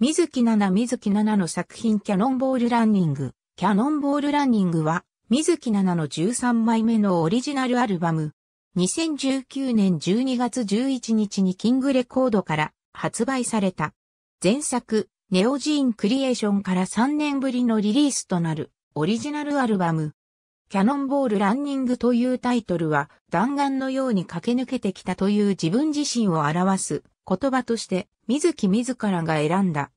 水木奈々水木奈々の作品キャノンボールランニング。キャノンボールランニングは、水木奈々の13枚目のオリジナルアルバム。2019年12月11日にキングレコードから発売された。前作、ネオジーンクリエーションから3年ぶりのリリースとなるオリジナルアルバム。キャノンボールランニングというタイトルは弾丸のように駆け抜けてきたという自分自身を表す言葉として水木自らが選んだ。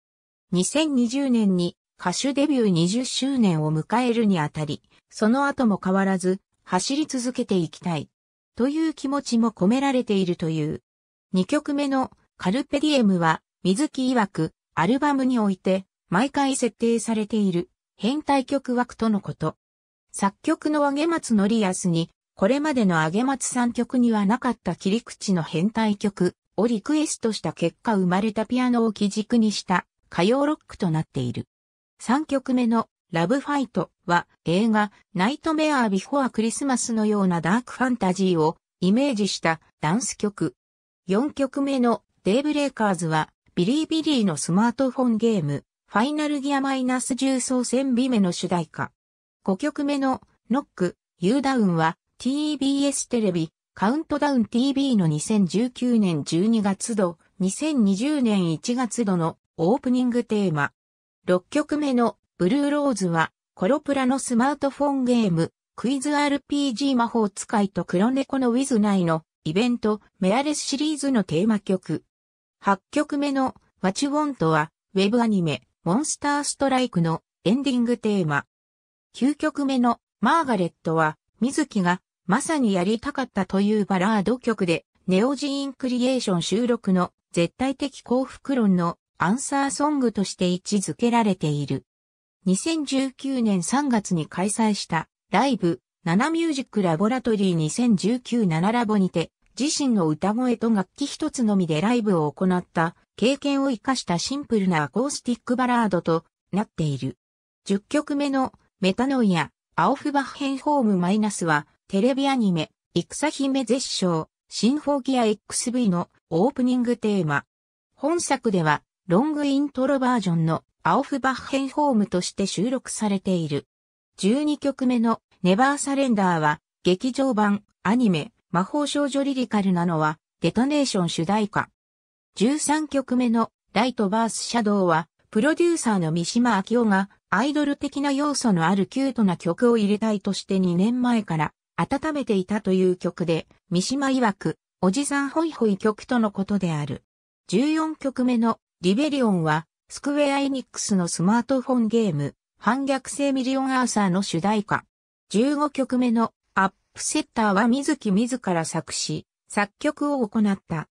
2020年に歌手デビュー20周年を迎えるにあたり、その後も変わらず走り続けていきたいという気持ちも込められているという。2曲目のカルペディエムは水木曰くアルバムにおいて毎回設定されている変態曲枠とのこと。作曲の上松則康に、これまでの上松三曲にはなかった切り口の変態曲をリクエストした結果生まれたピアノを基軸にした歌謡ロックとなっている。3曲目のラブファイトは映画ナイトメアービフォアクリスマスのようなダークファンタジーをイメージしたダンス曲。4曲目のデイブレイカーズはビリービリーのスマートフォンゲームファイナルギアマイナス重装戦美目の主題歌。5曲目のノック、ユーダウンは TBS テレビ、カウントダウン TV の2019年12月度、2020年1月度のオープニングテーマ。6曲目のブルーローズはコロプラのスマートフォンゲーム、クイズ RPG 魔法使いと黒猫のウィズ内のイベント、メアレスシリーズのテーマ曲。8曲目のワチウォントはウェブアニメ、モンスターストライクのエンディングテーマ。9曲目のマーガレットは、水木がまさにやりたかったというバラード曲で、ネオジーンクリエーション収録の絶対的幸福論のアンサーソングとして位置づけられている。2019年3月に開催したライブ7ミュージックラボラトリー2019-7ラボにて自身の歌声と楽器一つのみでライブを行った経験を活かしたシンプルなアコースティックバラードとなっている。10曲目のメタノイア、アオフバッヘンホームマイナスは、テレビアニメ、戦姫絶唱、シンフォギア XV のオープニングテーマ。本作では、ロングイントロバージョンのアオフバッヘンホームとして収録されている。12曲目のネバーサレンダーは、劇場版、アニメ、魔法少女リリカルなのは、デトネーション主題歌。13曲目のライトバースシャドウは、プロデューサーの三島明夫がアイドル的な要素のあるキュートな曲を入れたいとして2年前から温めていたという曲で、三島曰く、おじさんホイホイ曲とのことである。14曲目のリベリオンは、スクウェアエニックスのスマートフォンゲーム、反逆性ミリオンアーサーの主題歌。15曲目のアップセッターは水木自ら作詞、作曲を行った。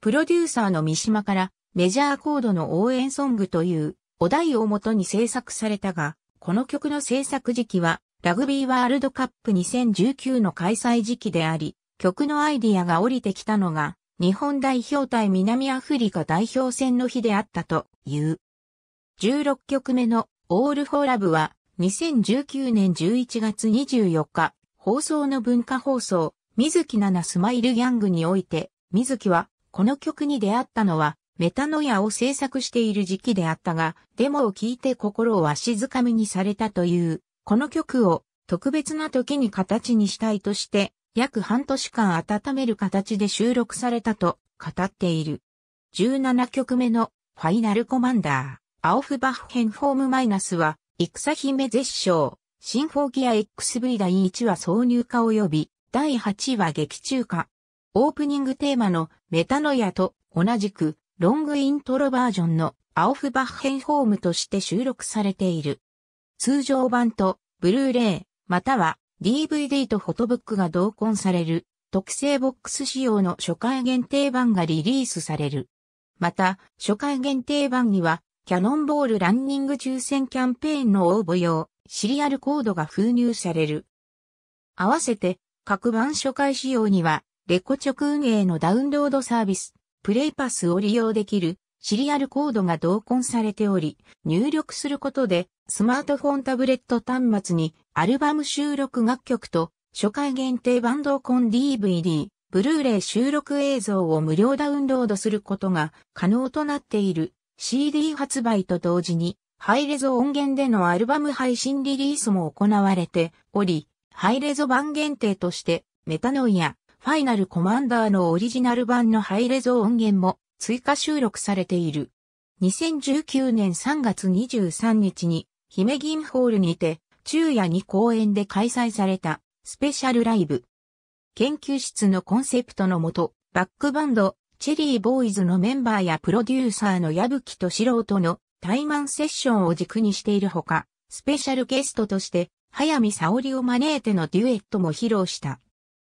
プロデューサーの三島からメジャーコードの応援ソングというお題をもとに制作されたが、この曲の制作時期はラグビーワールドカップ2019の開催時期であり、曲のアイディアが降りてきたのが、日本代表対南アフリカ代表戦の日であったという。16曲目のオールフォーラブは2019年11月24日放送の文化放送水木奈々スマイルギャングにおいて水木はこの曲に出会ったのはメタノヤを制作している時期であったが、デモを聞いて心をわしづかみにされたという、この曲を特別な時に形にしたいとして、約半年間温める形で収録されたと語っている。17曲目のファイナルコマンダー、アオフバッ編ンォームマイナスは、戦姫絶唱、シンフォギア XV 第1話挿入歌及び、第8話劇中歌。オープニングテーマのメタノヤと同じくロングイントロバージョンのアオフバッヘンホームとして収録されている。通常版とブルーレイ、または DVD とフォトブックが同梱される特製ボックス仕様の初回限定版がリリースされる。また、初回限定版にはキャノンボールランニング抽選キャンペーンの応募用シリアルコードが封入される。合わせて各版初回仕様にはレコ直運営のダウンロードサービスプレイパスを利用できるシリアルコードが同梱されており、入力することでスマートフォンタブレット端末にアルバム収録楽曲と初回限定バンドコン DVD、ブルーレイ収録映像を無料ダウンロードすることが可能となっている CD 発売と同時にハイレゾ音源でのアルバム配信リリースも行われており、ハイレゾ版限定としてメタノイア、ファイナルコマンダーのオリジナル版のハイレゾ音源も追加収録されている。2019年3月23日に、姫銀ホールにて、昼夜に公演で開催されたスペシャルライブ。研究室のコンセプトのもと、バックバンド、チェリーボーイズのメンバーやプロデューサーの矢吹と素人の対マンセッションを軸にしているほか、スペシャルゲストとして、早見沙織を招いてのデュエットも披露した。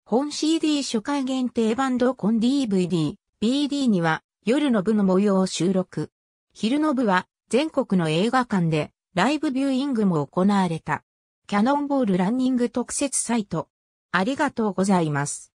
本 CD 初回限定バンドコン DVD、BD には夜の部の模様を収録。昼の部は全国の映画館でライブビューイングも行われた。キャノンボールランニング特設サイト。ありがとうございます。